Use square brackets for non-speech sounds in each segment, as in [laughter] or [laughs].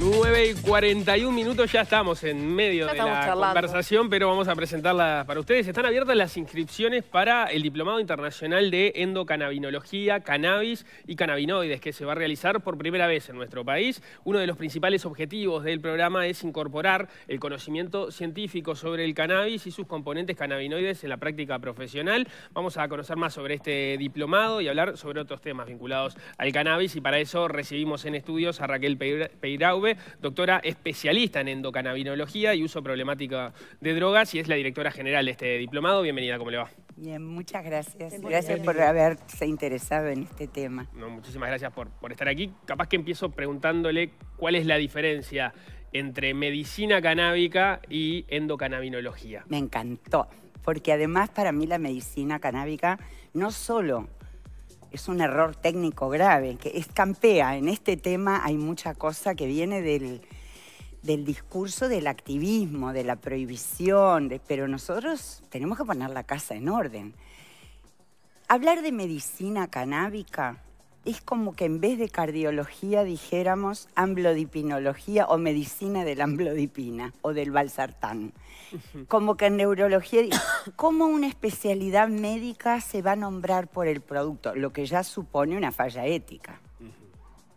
9 y 41 minutos, ya estamos en medio de la conversación, pero vamos a presentarla para ustedes. Están abiertas las inscripciones para el Diplomado Internacional de Endocannabinología, Cannabis y Cannabinoides, que se va a realizar por primera vez en nuestro país. Uno de los principales objetivos del programa es incorporar el conocimiento científico sobre el cannabis y sus componentes cannabinoides en la práctica profesional. Vamos a conocer más sobre este diplomado y hablar sobre otros temas vinculados al cannabis, y para eso recibimos en estudios a Raquel Peiraube, doctora especialista en endocannabinología y uso problemática de drogas y es la directora general de este diplomado. Bienvenida, ¿cómo le va? Bien, muchas gracias. Gracias por haberse interesado en este tema. muchísimas gracias por, por estar aquí. Capaz que empiezo preguntándole cuál es la diferencia entre medicina canábica y endocannabinología. Me encantó, porque además para mí la medicina canábica no solo es un error técnico grave, que escampea. En este tema hay mucha cosa que viene del, discurso del activismo, de la prohibición, pero nosotros tenemos que poner la casa en orden. Hablar de medicina canábica es como que en vez de cardiología dijéramos amblodipinología o medicina de la amblodipina o del balsartán. Como que en neurología, ¿cómo una especialidad médica se va a nombrar por el producto? Lo que ya supone una falla ética.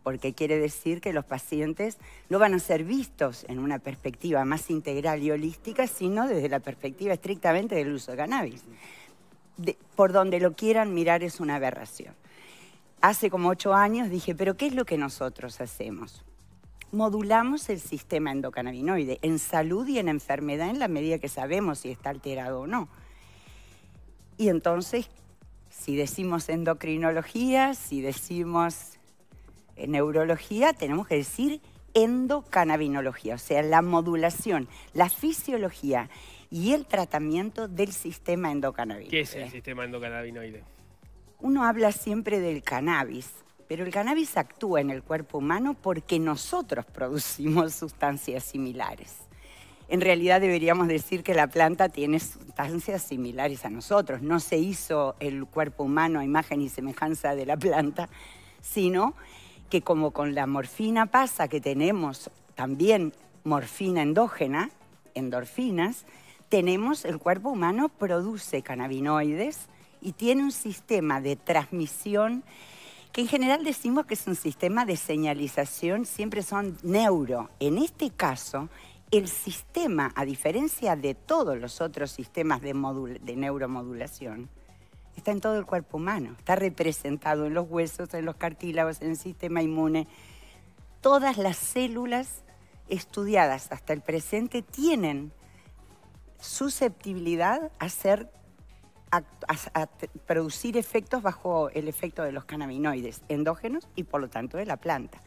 Porque quiere decir que los pacientes no van a ser vistos en una perspectiva más integral y holística, sino desde la perspectiva estrictamente del uso de cannabis. por donde lo quieran mirar es una aberración hace como ocho años dije, pero ¿qué es lo que nosotros hacemos? Modulamos el sistema endocannabinoide en salud y en enfermedad en la medida que sabemos si está alterado o no. Y entonces, si decimos endocrinología, si decimos eh, neurología, tenemos que decir endocannabinología, o sea, la modulación, la fisiología y el tratamiento del sistema endocannabinoide. ¿Qué es el sistema endocannabinoide? uno habla siempre del cannabis, pero el cannabis actúa en el cuerpo humano porque nosotros producimos sustancias similares. En realidad deberíamos decir que la planta tiene sustancias similares a nosotros. No se hizo el cuerpo humano a imagen y semejanza de la planta, sino que como con la morfina pasa, que tenemos también morfina endógena, endorfinas, tenemos, el cuerpo humano produce cannabinoides y tiene un sistema de transmisión que en general decimos que es un sistema de señalización, siempre son neuro. En este caso, el sistema, a diferencia de todos los otros sistemas de, de, neuromodulación, está en todo el cuerpo humano, está representado en los huesos, en los cartílagos, en el sistema inmune. Todas las células estudiadas hasta el presente tienen susceptibilidad a ser a, producir efectos bajo el efecto de los cannabinoides endógenos y por lo tanto de la planta.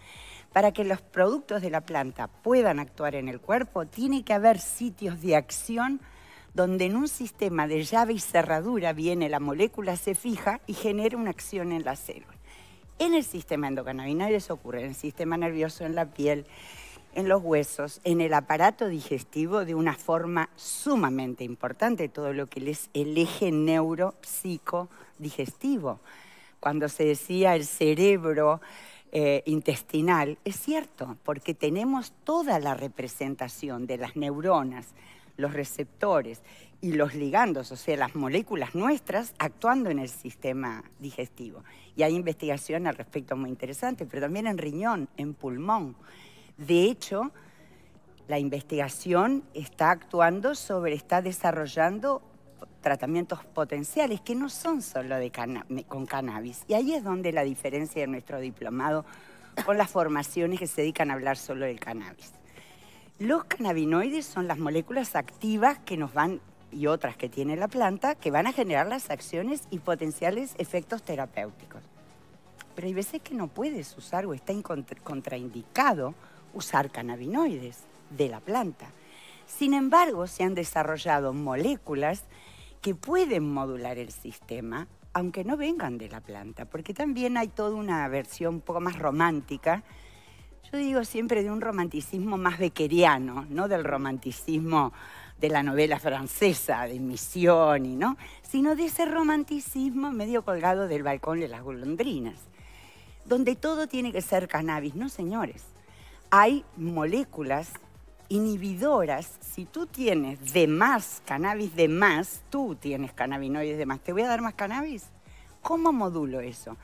Para que los productos de la planta puedan actuar en el cuerpo, tiene que haber sitios de acción donde en un sistema de llave y cerradura viene la molécula, se fija y genera una acción en la célula. En el sistema endocannabinoides ocurre en el sistema nervioso, en la piel, en los huesos, en el aparato digestivo de una forma sumamente importante, todo lo que es el eje neuropsicodigestivo. Cuando se decía el cerebro eh, intestinal, es cierto, porque tenemos toda la representación de las neuronas, los receptores y los ligandos, o sea, las moléculas nuestras actuando en el sistema digestivo. Y hay investigación al respecto muy interesante, pero también en riñón, en pulmón. De hecho, la investigación está actuando sobre, está desarrollando tratamientos potenciales que no son solo con cannabis. Y ahí es donde la diferencia de nuestro diplomado con las formaciones que se dedican a hablar solo del cannabis. Los cannabinoides son las moléculas activas que nos van y otras que tiene la planta que van a generar las acciones y potenciales efectos terapéuticos. Pero hay veces que no puedes usar o está contraindicado usar cannabinoides de la planta. Sin embargo, se han desarrollado moléculas que pueden modular el sistema, aunque no vengan de la planta, porque también hay toda una versión un poco más romántica. Yo digo siempre de un romanticismo más bequeriano, no del romanticismo de la novela francesa, de Misión, y ¿no? sino de ese romanticismo medio colgado del balcón de las golondrinas, donde todo tiene que ser cannabis. No, señores, hay moléculas inhibidoras. Si tú tienes de más cannabis, de más, tú tienes cannabinoides de más. ¿Te voy a dar más cannabis? ¿Cómo modulo eso?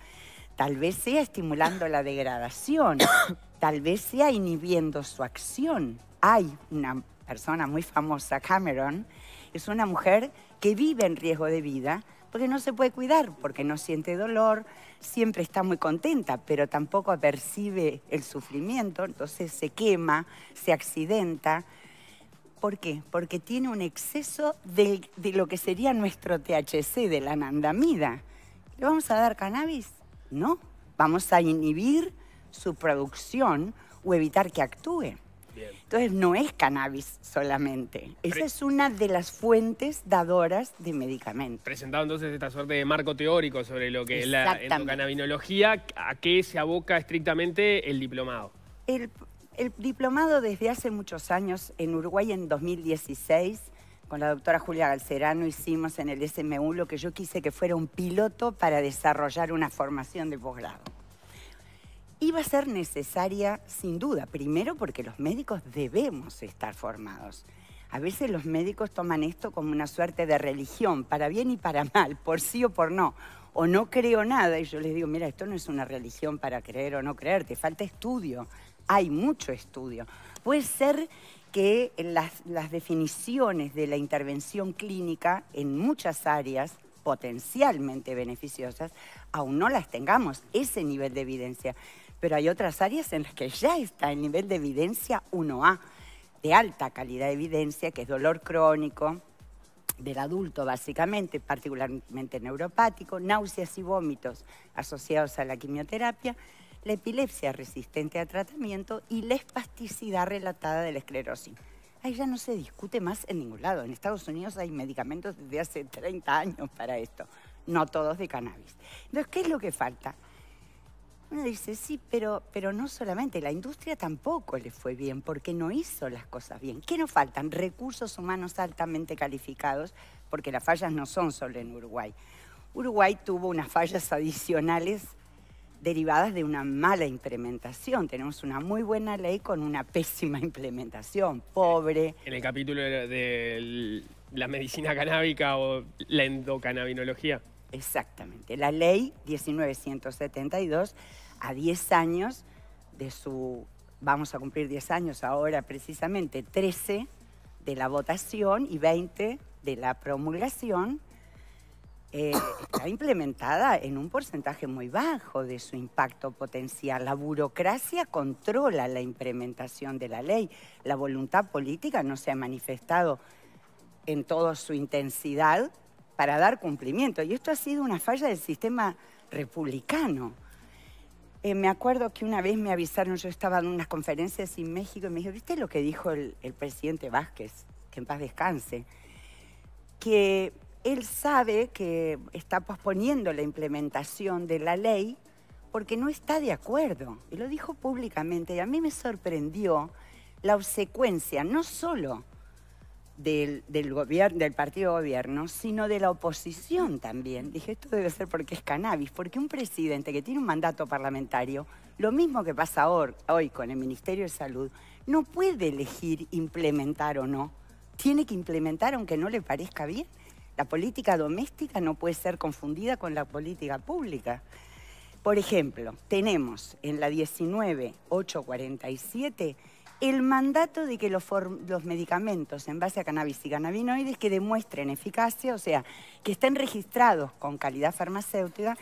Tal vez sea estimulando la degradación, [coughs] tal vez sea inhibiendo su acción. Hay una persona muy famosa, Cameron, es una mujer que vive en riesgo de vida porque no se puede cuidar, porque no siente dolor, siempre está muy contenta, pero tampoco percibe el sufrimiento, entonces se quema, se accidenta. ¿Por qué? Porque tiene un exceso de, lo que sería nuestro THC, de la anandamida. ¿Le vamos a dar cannabis? No, vamos a inhibir su producción o evitar que actúe. Entonces no es cannabis solamente. Esa es una de las fuentes dadoras de medicamentos. Presentado entonces esta suerte de marco teórico sobre lo que es la endocannabinología, ¿a qué se aboca estrictamente el diplomado? El, el diplomado desde hace muchos años en Uruguay en 2016 con la doctora Julia Galcerano hicimos en el SMU lo que yo quise que fuera un piloto para desarrollar una formación de posgrado iba a ser necesaria sin duda, primero porque los médicos debemos estar formados. A veces los médicos toman esto como una suerte de religión, para bien y para mal, por sí o por no. O no creo nada y yo les digo, mira, esto no es una religión para creer o no creer, te falta estudio, hay mucho estudio. Puede ser que las, las definiciones de la intervención clínica en muchas áreas potencialmente beneficiosas, aún no las tengamos, ese nivel de evidencia pero hay otras áreas en las que ya está el nivel de evidencia 1A, de alta calidad de evidencia, que es dolor crónico del adulto básicamente, particularmente neuropático, náuseas y vómitos asociados a la quimioterapia, la epilepsia resistente a tratamiento y la espasticidad relatada de la esclerosis. Ahí ya no se discute más en ningún lado. En Estados Unidos hay medicamentos desde hace 30 años para esto, no todos de cannabis. Entonces, ¿qué es lo que falta? Uno dice, sí, pero, pero no solamente, la industria tampoco le fue bien porque no hizo las cosas bien. ¿Qué nos faltan? Recursos humanos altamente calificados, porque las fallas no son solo en Uruguay. Uruguay tuvo unas fallas adicionales derivadas de una mala implementación. Tenemos una muy buena ley con una pésima implementación, pobre. En el capítulo de la medicina canábica o la endocannabinología. Exactamente. La ley 1972, a 10 años de su, vamos a cumplir 10 años ahora precisamente, 13 de la votación y 20 de la promulgación, eh, está implementada en un porcentaje muy bajo de su impacto potencial. La burocracia controla la implementación de la ley. La voluntad política no se ha manifestado en toda su intensidad para dar cumplimiento. Y esto ha sido una falla del sistema republicano. Eh, me acuerdo que una vez me avisaron, yo estaba en unas conferencias en México y me dijo, ¿viste lo que dijo el, el presidente Vázquez? Que en paz descanse. Que él sabe que está posponiendo la implementación de la ley porque no está de acuerdo. Y lo dijo públicamente. Y a mí me sorprendió la obsecuencia, no solo del, gobierno, del partido gobierno, sino de la oposición también. Dije, esto debe ser porque es cannabis, porque un presidente que tiene un mandato parlamentario, lo mismo que pasa hoy, hoy con el Ministerio de Salud, no puede elegir implementar o no. Tiene que implementar aunque no le parezca bien. La política doméstica no puede ser confundida con la política pública. Por ejemplo, tenemos en la 19847 el mandato de que los, medicamentos en base a cannabis y cannabinoides que demuestren eficacia, o sea, que estén registrados con calidad farmacéutica,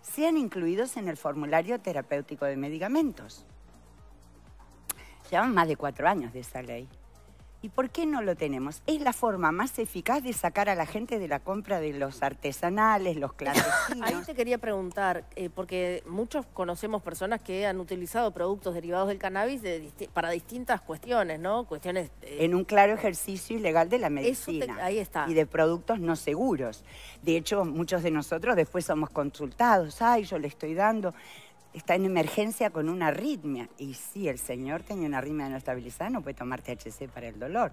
sean incluidos en el formulario terapéutico de medicamentos. Llevan más de cuatro años de esa ley. ¿Y por qué no lo tenemos? Es la forma más eficaz de sacar a la gente de la compra de los artesanales, los clandestinos. [laughs] Ahí te quería preguntar, eh, porque muchos conocemos personas que han utilizado productos derivados del cannabis para distintas cuestiones, ¿no? Cuestiones... Eh, en un claro ejercicio ilegal de la medicina. ahí está. Y de productos no seguros. De hecho, muchos de nosotros después somos consultados. Ay, yo le estoy dando está en emergencia con una arritmia. Y si el señor tiene una arritmia no estabilizada, no puede tomar THC para el dolor.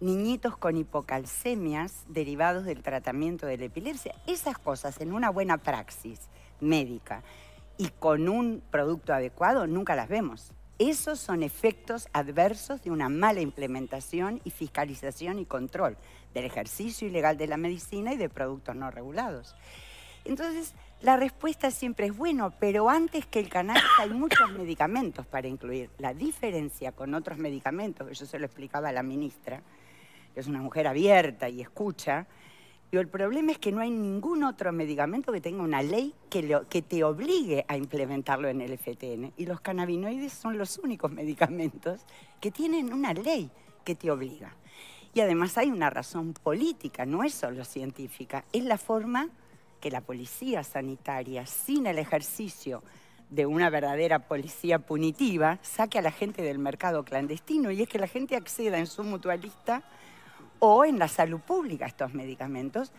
Niñitos con hipocalcemias derivados del tratamiento de la epilepsia. Esas cosas en una buena praxis médica y con un producto adecuado nunca las vemos. Esos son efectos adversos de una mala implementación y fiscalización y control del ejercicio ilegal de la medicina y de productos no regulados. Entonces, la respuesta siempre es bueno, pero antes que el cannabis hay muchos medicamentos para incluir. La diferencia con otros medicamentos, que yo se lo explicaba a la ministra, que es una mujer abierta y escucha, pero el problema es que no hay ningún otro medicamento que tenga una ley que, que, te obligue a implementarlo en el FTN. Y los cannabinoides son los únicos medicamentos que tienen una ley que te obliga. Y además hay una razón política, no es solo científica, es la forma que la policía sanitaria, sin el ejercicio de una verdadera policía punitiva, saque a la gente del mercado clandestino y es que la gente acceda en su mutualista o en la salud pública a estos medicamentos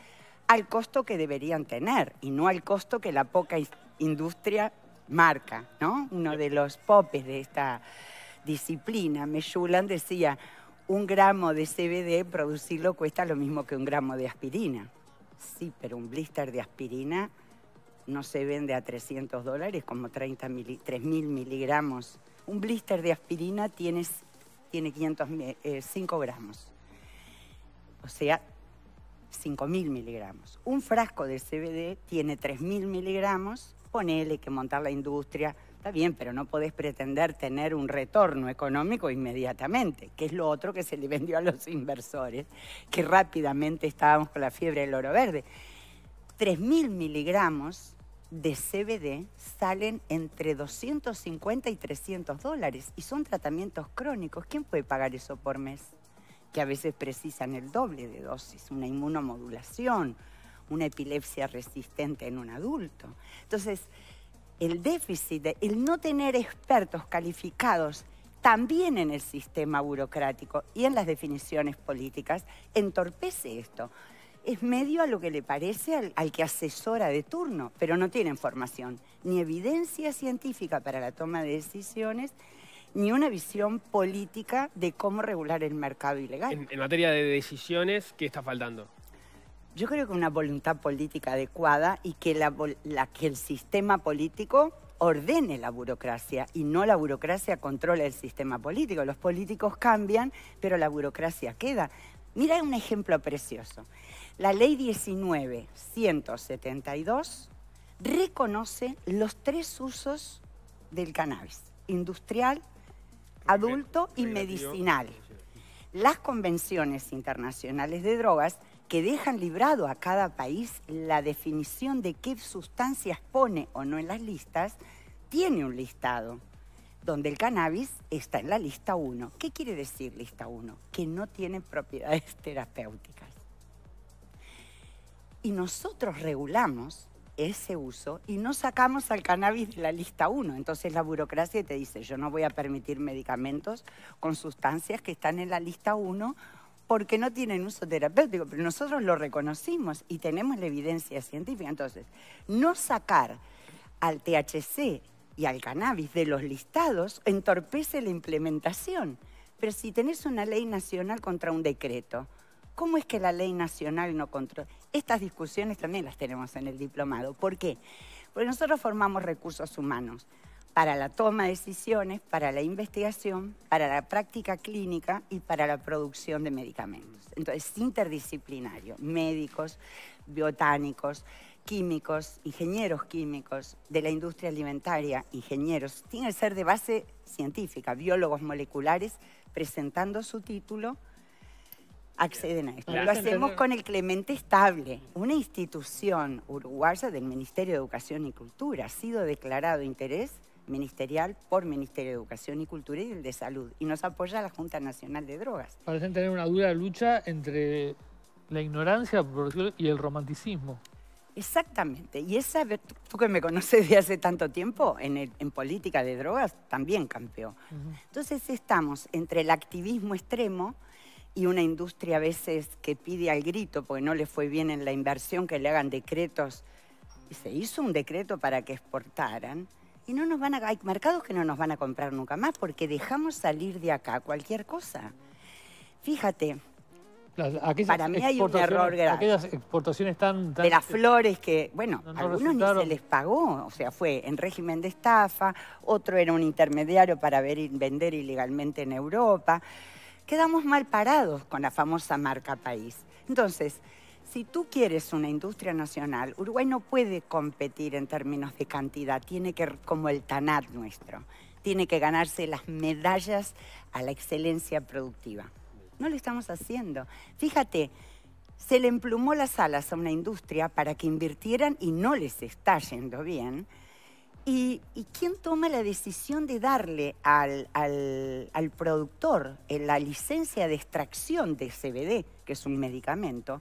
al costo que deberían tener y no al costo que la poca industria marca, ¿no? Uno de los popes de esta disciplina, Meshulan, decía, un gramo de CBD producirlo cuesta lo mismo que un gramo de aspirina. Sí, pero un blister de aspirina no se vende a 300 dólares, como 30 miligramos. Un blister de aspirina tiene, 500, 5 eh, gramos, o sea, 5.000 miligramos. Un frasco de CBD tiene 3.000 miligramos, ponele que montar la industria, Está bien, pero no podés pretender tener un retorno económico inmediatamente, que es lo otro que se le vendió a los inversores, que rápidamente estábamos con la fiebre del oro verde. 3.000 miligramos de CBD salen entre 250 y 300 dólares y son tratamientos crónicos. ¿Quién puede pagar eso por mes? Que a veces precisan el doble de dosis, una inmunomodulación, una epilepsia resistente en un adulto. Entonces, el déficit, el no tener expertos calificados también en el sistema burocrático y en las definiciones políticas, entorpece esto. Es medio a lo que le parece al, que asesora de turno, pero no tiene información, ni evidencia científica para la toma de decisiones, ni una visión política de cómo regular el mercado ilegal. en materia de decisiones, ¿qué está faltando? Yo creo que una voluntad política adecuada y que, el sistema político ordene la burocracia y no la burocracia controla el sistema político. Los políticos cambian, pero la burocracia queda. Mira un ejemplo precioso. La ley 19172 reconoce los tres usos del cannabis, industrial, adulto y medicinal. Las convenciones internacionales de drogas que dejan librado a cada país la definición de qué sustancias pone o no en las listas, tiene un listado donde el cannabis está en la lista 1. ¿Qué quiere decir lista 1? Que no tiene propiedades [laughs] terapéuticas. Y nosotros regulamos ese uso y no sacamos al cannabis de la lista 1. Entonces la burocracia te dice, yo no voy a permitir medicamentos con sustancias que están en la lista 1 porque no tienen uso terapéutico, pero nosotros lo reconocimos y tenemos la evidencia científica. Entonces, no sacar al THC y al cannabis de los listados entorpece la implementación. Pero si tenés una ley nacional contra un decreto, ¿cómo es que la ley nacional no controla? Estas discusiones también las tenemos en el diplomado. ¿Por qué? Porque nosotros formamos recursos humanos para la toma de decisiones, para la investigación, para la práctica clínica y para la producción de medicamentos. Entonces, interdisciplinario, médicos, botánicos, químicos, ingenieros químicos, de la industria alimentaria, ingenieros, tiene que ser de base científica, biólogos moleculares, presentando su título, acceden a esto. Lo hacemos con el Clemente Estable, una institución uruguaya del Ministerio de Educación y Cultura, ha sido declarado interés ministerial por Ministerio de Educación y Cultura y el de Salud. Y nos apoya la Junta Nacional de Drogas. Parecen tener una dura lucha entre la ignorancia y el romanticismo. Exactamente. Y esa, tú que me conoces de hace tanto tiempo, en, política de drogas también campeó. Entonces estamos entre el activismo extremo y una industria a veces que pide al grito porque no le fue bien en la inversión que le hagan decretos. Y se hizo un decreto para que exportaran y no nos van a, hay mercados que no nos van a comprar nunca más porque dejamos salir de acá cualquier cosa. Fíjate, para mí hay un error grave. Aquellas exportaciones tan... de las flores que, bueno, a algunos ni se les pagó, o sea, fue en régimen de estafa, otro era un intermediario para ver, vender ilegalmente en Europa. Quedamos mal parados con la famosa marca país. Entonces, si tú quieres una industria nacional, Uruguay no puede competir en términos de cantidad, tiene que, como el TANAT nuestro, tiene que ganarse las medallas a la excelencia productiva. No lo estamos haciendo. Fíjate, se le emplumó las alas a una industria para que invirtieran y no les está yendo bien. ¿Y, quién toma la decisión de darle al, al, al productor eh, la licencia de extracción de CBD, que es un medicamento?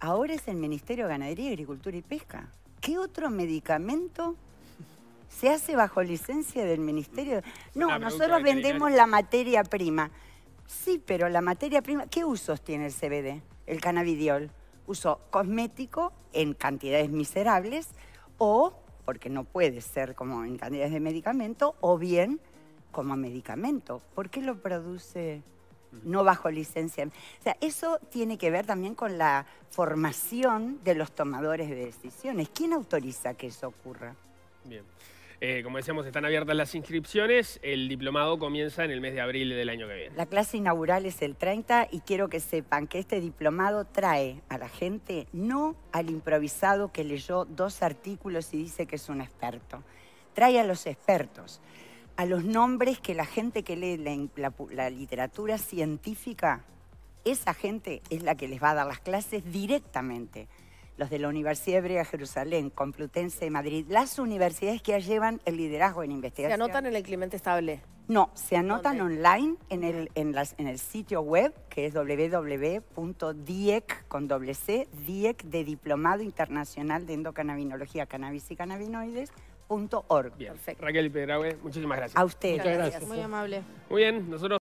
Ahora es el Ministerio de Ganadería, Agricultura y Pesca. ¿Qué otro medicamento se hace bajo licencia del Ministerio? No, nosotros vendemos la materia prima. Sí, pero la materia prima, ¿qué usos tiene el CBD, el cannabidiol? Uso cosmético en cantidades miserables o, porque no puede ser como en cantidades de medicamento, o bien como medicamento. ¿Por qué lo produce no bajo licencia. O sea, eso tiene que ver también con la formación de los tomadores de decisiones. ¿Quién autoriza que eso ocurra? Bien. Eh, como decíamos, están abiertas las inscripciones. El diplomado comienza en el mes de abril del año que viene. La clase inaugural es el 30 y quiero que sepan que este diplomado trae a la gente, no al improvisado que leyó dos artículos y dice que es un experto. Trae a los expertos a los nombres que la gente que lee la, literatura científica, esa gente es la que les va a dar las clases directamente. Los de la Universidad Hebrea Jerusalén, Complutense de Madrid, las universidades que ya llevan el liderazgo en investigación. ¿Se anotan en el Clemente Estable? No, se anotan online en el, en, en el sitio web que es www.diec, con doble C, diec de Diplomado Internacional de Endocannabinología, Cannabis y Cannabinoides, Bien. Perfecto. Raquel Pedraue, muchísimas gracias. A ustedes. Muchas gracias. Muy amable. Muy bien, nosotros...